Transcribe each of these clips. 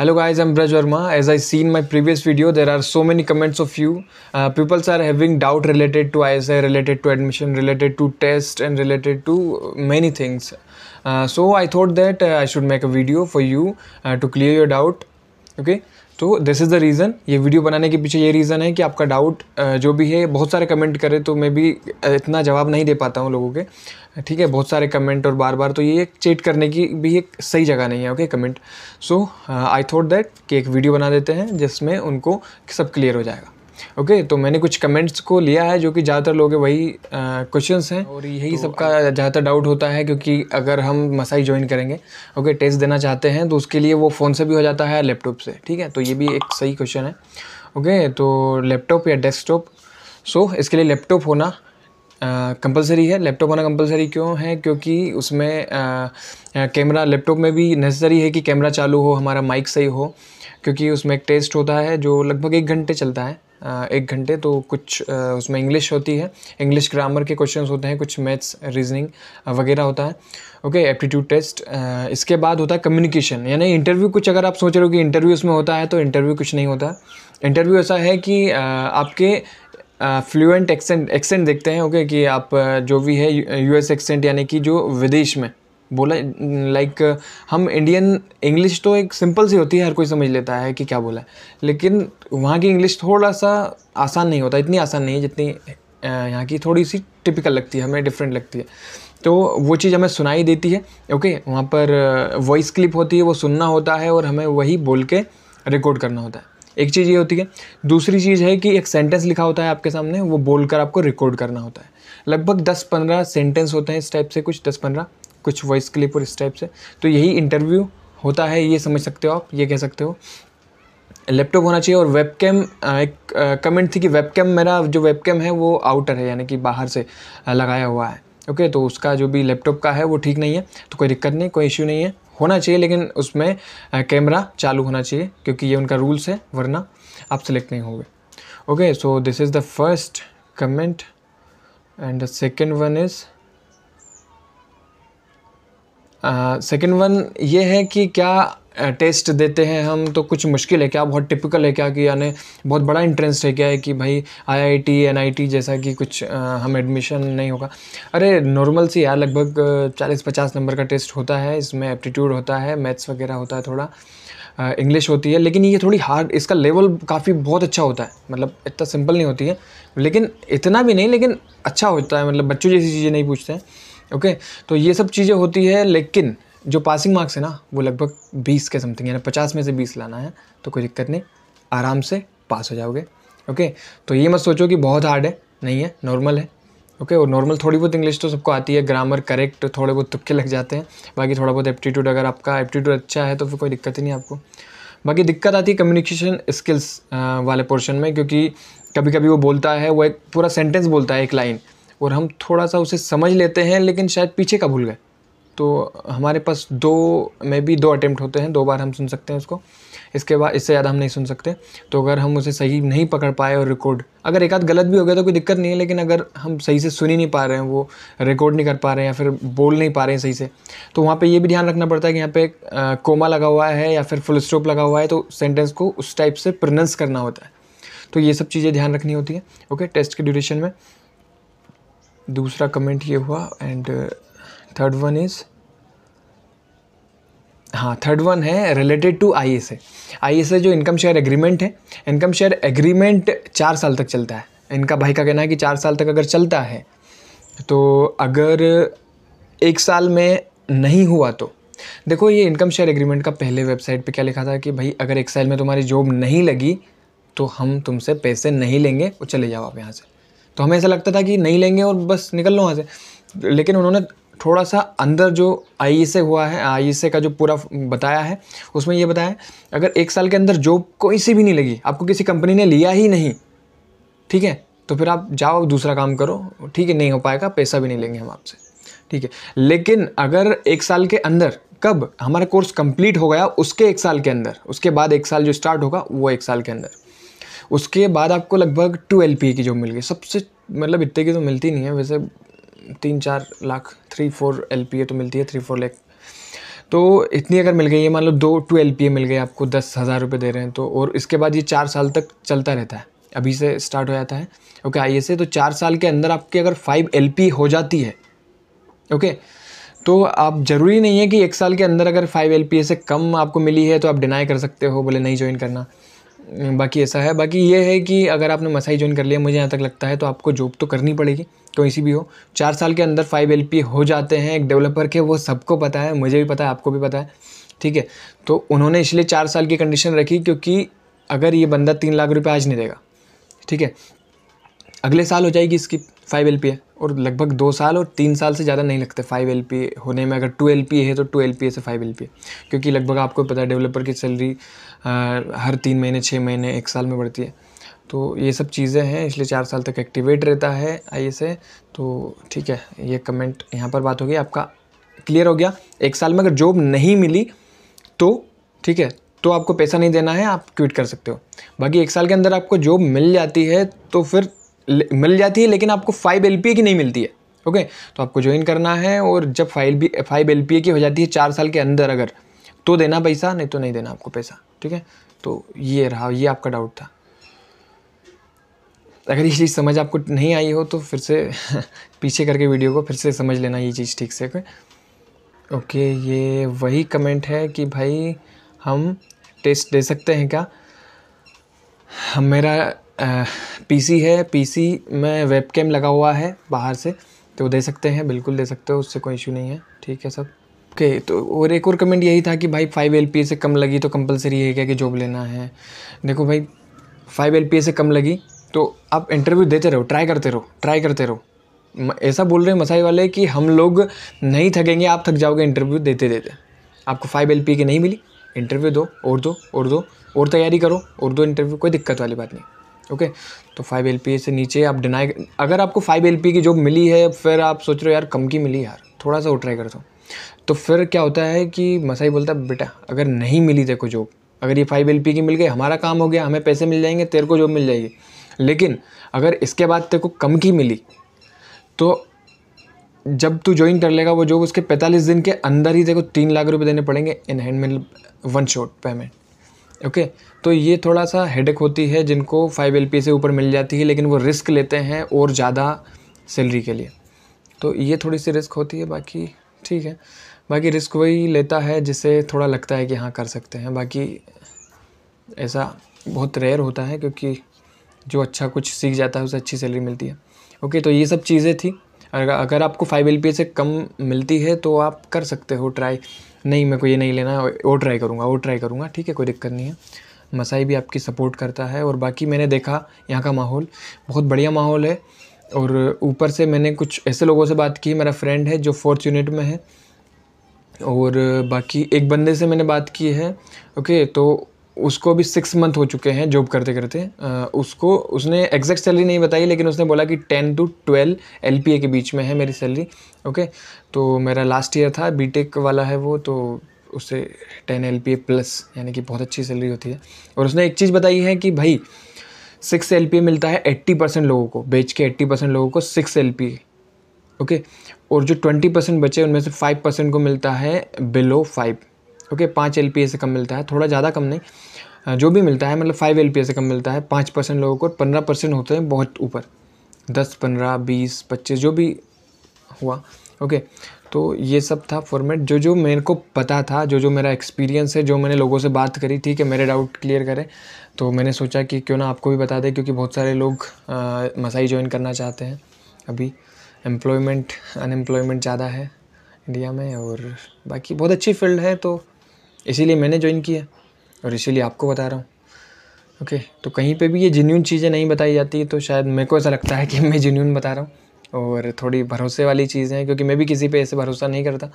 hello guys i'm braj verma as i see in my previous video there are so many comments of you uh, are having doubt related to isa related to admission related to test and related to many things uh, so i thought that uh, i should make a video for you uh, to clear your doubt okay तो this is the reason ये video बनाने के पीछे ये reason है कि आपका doubt जो भी है बहुत सारे कमेंट करे तो मैं भी इतना जवाब नहीं दे पाता हूँ लोगों के ठीक है बहुत सारे कमेंट और बार बार तो ये एक चेट करने की भी एक सही जगह नहीं है okay comment so I thought that कि एक वीडियो बना देते हैं जिसमें उनको सब क्लियर हो जाएगा ओके तो मैंने कुछ कमेंट्स को लिया है जो कि ज़्यादातर लोग वही क्वेश्चंस हैं और यही तो सबका ज़्यादातर डाउट होता है क्योंकि अगर हम मसाई ज्वाइन करेंगे ओके टेस्ट देना चाहते हैं तो उसके लिए वो फ़ोन से भी हो जाता है लैपटॉप से ठीक है तो ये भी एक सही क्वेश्चन है ओके तो लैपटॉप या डेस्कटॉप सो इसके लिए लैपटॉप होना कंपलसरी uh, है लैपटॉप होना कंपलसरी क्यों है क्योंकि उसमें कैमरा uh, लैपटॉप में भी नेसेसरी है कि कैमरा चालू हो हमारा माइक सही हो क्योंकि उसमें एक टेस्ट होता है जो लगभग एक घंटे चलता है एक घंटे तो कुछ उसमें इंग्लिश होती है इंग्लिश ग्रामर के क्वेश्चन होते हैं कुछ मैथ्स रीजनिंग वगैरह होता है ओके एप्टीट्यूड टेस्ट इसके बाद होता है कम्युनिकेशन यानी इंटरव्यू कुछ अगर आप सोच रहे हो कि इंटरव्यू उसमें होता है तो इंटरव्यू कुछ नहीं होता इंटरव्यू ऐसा है कि आपके फ्लुएंट एक्सेंट एक्सेंट देखते हैं ओके okay, कि आप जो भी है यूएस एक्सेंट यानी कि जो विदेश में बोला लाइक हम इंडियन इंग्लिश तो एक सिंपल सी होती है हर कोई समझ लेता है कि क्या बोला है लेकिन वहाँ की इंग्लिश थोड़ा सा आसान नहीं होता इतनी आसान नहीं है जितनी यहाँ की थोड़ी सी टिपिकल लगती है हमें डिफरेंट लगती है तो वो चीज़ हमें सुनाई देती है ओके वहाँ पर वॉइस क्लिप होती है वो सुनना होता है और हमें वही बोल के रिकॉर्ड करना होता है एक चीज़ ये होती है दूसरी चीज़ है कि एक सेंटेंस लिखा होता है आपके सामने वो बोलकर आपको रिकॉर्ड करना होता है लगभग दस पंद्रह सेंटेंस होते हैं इस टाइप से कुछ दस पंद्रह कुछ वॉइस क्लिप और इस टाइप से तो यही इंटरव्यू होता है ये समझ सकते हो आप ये कह सकते हो लैपटॉप होना चाहिए और वेबकैम एक कमेंट थी कि वेबकैम मेरा जो वेबकैम है वो आउटर है यानी कि बाहर से लगाया हुआ है ओके तो उसका जो भी लैपटॉप का है वो ठीक नहीं है तो कोई दिक्कत नहीं कोई इश्यू नहीं है होना चाहिए लेकिन उसमें कैमरा चालू होना चाहिए क्योंकि ये उनका रूल्स है वरना आप सेलेक्ट नहीं होंगे okay so this is the first comment and the second one is second one ये है कि क्या टेस्ट देते हैं हम तो कुछ मुश्किल है क्या बहुत टिपिकल है क्या कि यानी बहुत बड़ा इंट्रेंस है क्या है कि भाई आईआईटी एनआईटी जैसा कि कुछ आ, हम एडमिशन नहीं होगा अरे नॉर्मल सी यार लगभग चालीस पचास नंबर का टेस्ट होता है इसमें एप्टीट्यूड होता है मैथ्स वगैरह होता है थोड़ा इंग्लिश होती है लेकिन ये थोड़ी हार्ड इसका लेवल काफ़ी बहुत अच्छा होता है मतलब इतना सिंपल नहीं होती है लेकिन इतना भी नहीं लेकिन अच्छा होता है मतलब बच्चों जैसी चीज़ें नहीं पूछते हैं ओके तो ये सब चीज़ें होती है लेकिन जो पासिंग मार्क्स है ना वो लगभग बीस के समथिंग यानी पचास में से बीस लाना है तो कोई दिक्कत नहीं आराम से पास हो जाओगे ओके तो ये मत सोचो कि बहुत हार्ड है नहीं है नॉर्मल है ओके okay, और नॉर्मल थोड़ी बहुत इंग्लिश तो सबको आती है ग्रामर करेक्ट थोड़े बहुत तुक्के लग जाते हैं बाकी थोड़ा बहुत एप्टीट्यूड अगर आपका एप्टीट्यूड अच्छा है तो फिर कोई दिक्कत ही नहीं आपको बाकी दिक्कत आती है कम्युनिकेशन स्किल्स वाले पोर्शन में क्योंकि कभी कभी वो बोलता है वो एक पूरा सेंटेंस बोलता है एक लाइन और हम थोड़ा सा उसे समझ लेते हैं लेकिन शायद पीछे का भूल गए तो हमारे पास दो मे बी दो अटैम्प्ट होते हैं दो बार हम सुन सकते हैं उसको इसके बाद इससे ज़्यादा हम नहीं सुन सकते तो अगर हम उसे सही नहीं पकड़ पाए और रिकॉर्ड अगर एक आध गलत भी हो गया तो कोई दिक्कत नहीं है लेकिन अगर हम सही से सुन ही नहीं पा रहे हैं वो रिकॉर्ड नहीं कर पा रहे हैं या फिर बोल नहीं पा रहे हैं सही से तो वहाँ पर ये भी ध्यान रखना पड़ता है कि यहाँ पे कोमा लगा हुआ है या फिर फुल स्टॉप लगा हुआ है तो सेंटेंस को उस टाइप से प्रनंस करना होता है तो ये सब चीज़ें ध्यान रखनी होती है ओके टेस्ट के ड्यूरेशन में दूसरा कमेंट ये हुआ एंड थर्ड वन इज़ हाँ थर्ड वन है related to I S A I S A जो इनकम शेयर एग्रीमेंट है इनकम शेयर एग्रीमेंट चार साल तक चलता है इनका भाई का कहना है कि चार साल तक अगर चलता है तो अगर एक साल में नहीं हुआ तो देखो ये इनकम शेयर एग्रीमेंट का पहले वेबसाइट पे क्या लिखा था कि भाई अगर एक साल में तुम्हारी जॉब नहीं लगी तो हम तुमसे पैसे नहीं लेंगे और चले जाओ आप यहाँ से तो हमें ऐसा लगता था कि नहीं लेंगे और बस निकल लो वहाँ से लेकिन उन्होंने थोड़ा सा अंदर जो आई से हुआ है आई से का जो पूरा बताया है उसमें ये बताया अगर एक साल के अंदर जॉब कोई सी भी नहीं लगी आपको किसी कंपनी ने लिया ही नहीं ठीक है तो फिर आप जाओ दूसरा काम करो ठीक है नहीं हो पाएगा पैसा भी नहीं लेंगे हम आपसे ठीक है लेकिन अगर एक साल के अंदर कब हमारा कोर्स कंप्लीट हो गया उसके एक साल के अंदर उसके बाद एक साल जो स्टार्ट होगा वो एक साल के अंदर उसके बाद आपको लगभग टू एल की जॉब मिल गई सबसे मतलब इतने की तो मिलती नहीं है वैसे तीन चार लाख थ्री फोर एल तो मिलती है थ्री फोर लैख तो इतनी अगर मिल गई है मान लो दो टू एल मिल गई आपको दस हज़ार रुपये दे रहे हैं तो और इसके बाद ये चार साल तक चलता रहता है अभी से स्टार्ट हो जाता है ओके आई एस तो चार साल के अंदर आपकी अगर फाइव एल हो जाती है ओके तो आप ज़रूरी नहीं है कि एक साल के अंदर अगर फाइव एल से कम आपको मिली है तो आप डिनाई कर सकते हो बोले नहीं ज्वाइन करना हम्म, बाकी ऐसा है बाकी ये है कि अगर आपने मसाई ज्वाइन कर लिया मुझे यहाँ तक लगता है तो आपको जॉब तो करनी पड़ेगी कोई सी भी हो चार साल के अंदर फाइव एल हो जाते हैं एक डेवलपर के वो सबको पता है मुझे भी पता है आपको भी पता है ठीक है तो उन्होंने इसलिए चार साल की कंडीशन रखी क्योंकि अगर ये बंदा तीन लाख रुपये आज नहीं देगा ठीक है अगले साल हो जाएगी इसकी फाइव एल और लगभग दो साल और तीन साल से ज़्यादा नहीं लगते फाइव एल होने में अगर टू एल है तो टू एल से फाइव एल क्योंकि लगभग आपको पता है डेवलपर की सैलरी हर तीन महीने छः महीने एक साल में बढ़ती है तो ये सब चीज़ें हैं इसलिए चार साल तक एक्टिवेट रहता है आई से तो ठीक है ये कमेंट यहाँ पर बात होगी आपका क्लियर हो गया एक साल में अगर जॉब नहीं मिली तो ठीक है तो आपको पैसा नहीं देना है आप क्विट कर सकते हो बाकी एक साल के अंदर आपको जॉब मिल जाती है तो फिर मिल जाती है लेकिन आपको फाइव एल की नहीं मिलती है ओके तो आपको ज्वाइन करना है और जब फाइल भी फाइव एल की हो जाती है चार साल के अंदर अगर तो देना पैसा नहीं तो नहीं देना आपको पैसा ठीक है तो ये रहा ये आपका डाउट था अगर ये चीज़ समझ आपको नहीं आई हो तो फिर से पीछे करके वीडियो को फिर से समझ लेना ये चीज़ ठीक से ओके ये वही कमेंट है कि भाई हम टेस्ट दे सकते हैं क्या हम मेरा पीसी है पीसी में वेबकैम लगा हुआ है बाहर से तो दे सकते हैं बिल्कुल दे सकते हो उससे कोई इशू नहीं है ठीक है सब ओके okay, तो और एक और कमेंट यही था कि भाई फाइव एल से कम लगी तो कंपलसरी है क्या कि जॉब लेना है देखो भाई फाइव एल से कम लगी तो आप इंटरव्यू देते रहो ट्राई करते रहो ट्राई करते रहो ऐसा बोल रहे हैं मसाई वाले कि हम लोग नहीं थकेंगे आप थक जाओगे इंटरव्यू देते देते आपको फाइव एल की नहीं मिली इंटरव्यू दो और दो और दो और तैयारी करो और दो इंटरव्यू कोई दिक्कत वाली बात नहीं ओके तो फाइव एल से नीचे आप डिनाई अगर आपको फाइव एल की जॉब मिली है फिर आप सोच रहे हो यार कम की मिली यार थोड़ा सा वो ट्राई कर दो तो फिर क्या होता है कि मसाई बोलता है बेटा अगर नहीं मिली देखो जॉब अगर ये फाइव एल की मिल गई हमारा काम हो गया हमें पैसे मिल जाएंगे तेरे को जॉब मिल जाएगी लेकिन अगर इसके बाद तेरे को कम की मिली तो जब तू ज्वाइन कर लेगा वो जॉब उसके पैंतालीस दिन के अंदर ही देखो तीन लाख रुपए देने पड़ेंगे इन हैंड मिल वन शॉट पेमेंट ओके तो ये थोड़ा सा हेडेक होती है जिनको फाइव एल से ऊपर मिल जाती है लेकिन वो रिस्क लेते हैं और ज़्यादा सैलरी के लिए तो ये थोड़ी सी रिस्क होती है बाकी ठीक है बाकी रिस्क वही लेता है जिसे थोड़ा लगता है कि हाँ कर सकते हैं बाकी ऐसा बहुत रेयर होता है क्योंकि जो अच्छा कुछ सीख जाता है उसे अच्छी सैलरी मिलती है ओके तो ये सब चीज़ें थी अगर अगर आपको फाइव एल से कम मिलती है तो आप कर सकते हो ट्राई नहीं मेरे को ये नहीं लेना वो ट्राई करूँगा वो ट्राई करूँगा ठीक है कोई दिक्कत नहीं है मसाई भी आपकी सपोर्ट करता है और बाकी मैंने देखा यहाँ का माहौल बहुत बढ़िया माहौल है और ऊपर से मैंने कुछ ऐसे लोगों से बात की मेरा फ्रेंड है जो फोर्थ यूनिट में है और बाकी एक बंदे से मैंने बात की है ओके तो उसको अभी सिक्स मंथ हो चुके हैं जॉब करते करते उसको उसने एग्जैक्ट सैलरी नहीं बताई लेकिन उसने बोला कि टेन टू ट्वेल्व एल के बीच में है मेरी सैलरी ओके तो मेरा लास्ट ईयर था बी वाला है वो तो उससे टेन एल प्लस यानी कि बहुत अच्छी सैलरी होती है और उसने एक चीज़ बताई है कि भाई सिक्स एल मिलता है एट्टी परसेंट लोगों को बेच के एट्टी परसेंट लोगों को सिक्स एल ओके और जो ट्वेंटी परसेंट बचे उनमें से फाइव परसेंट को मिलता है बिलो फाइव ओके पाँच एल से कम मिलता है थोड़ा ज़्यादा कम नहीं जो भी मिलता है मतलब फाइव एल से कम मिलता है पाँच परसेंट लोगों को पंद्रह परसेंट होते हैं बहुत ऊपर दस पंद्रह बीस पच्चीस जो भी हुआ ओके तो ये सब था फॉर्मेट जो जो मेरे को पता था जो जो मेरा एक्सपीरियंस है जो मैंने लोगों से बात करी ठीक है मेरे डाउट क्लियर करें तो मैंने सोचा कि क्यों ना आपको भी बता दें क्योंकि बहुत सारे लोग आ, मसाई ज्वाइन करना चाहते हैं अभी एम्प्लॉयमेंट अनएम्प्लॉयमेंट ज़्यादा है इंडिया में और बाकी बहुत अच्छी फील्ड है तो इसीलिए मैंने ज्वाइन किया और इसीलिए आपको बता रहा हूँ ओके okay, तो कहीं पे भी ये जेन्यून चीज़ें नहीं बताई जाती तो शायद मेरे को ऐसा लगता है कि मैं जेन्यून बता रहा हूँ और थोड़ी भरोसे वाली चीज़ें हैं क्योंकि मैं भी किसी पे ऐसे भरोसा नहीं करता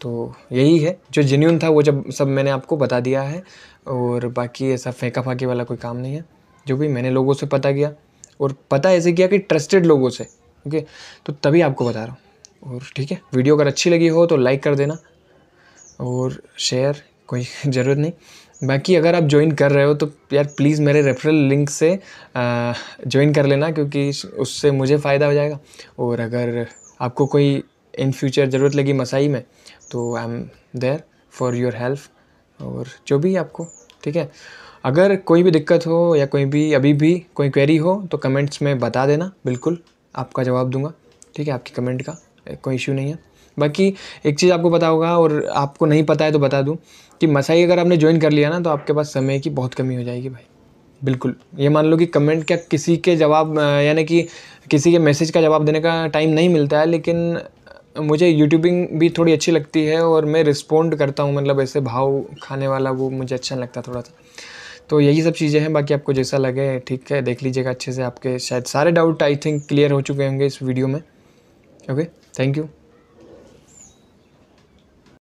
तो यही है जो जेन्यून था वो जब सब मैंने आपको बता दिया है और बाकी ऐसा फेंका फाके वाला कोई काम नहीं है जो भी मैंने लोगों से पता किया और पता ऐसे किया कि ट्रस्टेड लोगों से ओके तो तभी आपको बता रहा हूँ और ठीक है वीडियो अगर अच्छी लगी हो तो लाइक कर देना और शेयर कोई ज़रूरत नहीं बाकी अगर आप ज्वाइन कर रहे हो तो यार प्लीज़ मेरे रेफरल लिंक से ज्वाइन कर लेना क्योंकि उससे मुझे फ़ायदा हो जाएगा और अगर आपको कोई इन फ्यूचर ज़रूरत लगी मसाई में तो I am there for your help और जो भी आपको ठीक है अगर कोई भी दिक्कत हो या कोई भी अभी भी कोई क्वेरी हो तो कमेंट्स में बता देना बिल्कुल आपका जवाब दूंगा ठीक है आपकी कमेंट का कोई इशू नहीं है बाकी एक चीज़ आपको पता होगा और आपको नहीं पता है तो बता दूँ कि मसाई अगर आपने ज्वाइन कर लिया ना तो आपके पास समय की बहुत कमी हो जाएगी भाई बिल्कुल ये मान लो कि कमेंट क्या किसी के जवाब यानी कि किसी के मैसेज का जवाब देने का टाइम नहीं मिलता है लेकिन मुझे यूट्यूबिंग भी थोड़ी अच्छी लगती है और मैं रिस्पोंड करता हूँ मतलब ऐसे भाव खाने वाला वो मुझे अच्छा लगता थोड़ा सा तो यही सब चीज़ें हैं बाकी आपको जैसा लगे ठीक है देख लीजिएगा अच्छे से आपके शायद सारे डाउट आई थिंक क्लियर हो चुके होंगे इस वीडियो में ओके थैंक यू